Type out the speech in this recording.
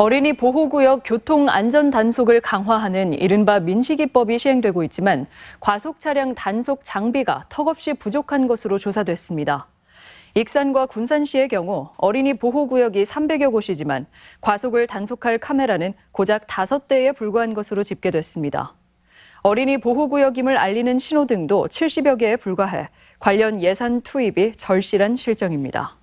어린이 보호구역 교통 안전 단속을 강화하는 이른바 민식이법이 시행되고 있지만 과속 차량 단속 장비가 턱없이 부족한 것으로 조사됐습니다. 익산과 군산시의 경우 어린이 보호구역이 300여 곳이지만 과속을 단속할 카메라는 고작 5대에 불과한 것으로 집계됐습니다. 어린이 보호구역임을 알리는 신호등도 70여 개에 불과해 관련 예산 투입이 절실한 실정입니다.